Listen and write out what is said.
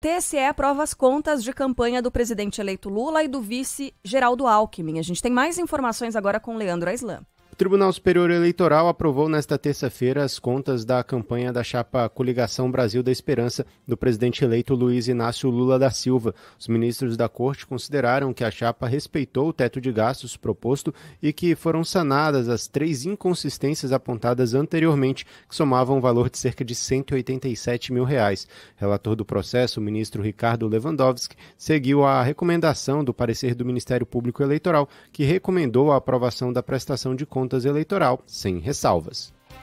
TSE aprova as contas de campanha do presidente eleito Lula e do vice Geraldo Alckmin. A gente tem mais informações agora com Leandro Aislan. O Tribunal Superior Eleitoral aprovou nesta terça-feira as contas da campanha da chapa Coligação Brasil da Esperança do presidente eleito Luiz Inácio Lula da Silva. Os ministros da corte consideraram que a chapa respeitou o teto de gastos proposto e que foram sanadas as três inconsistências apontadas anteriormente, que somavam um valor de cerca de 187 mil reais. Relator do processo, o ministro Ricardo Lewandowski, seguiu a recomendação do parecer do Ministério Público Eleitoral, que recomendou a aprovação da prestação de contas contas eleitoral, sem ressalvas.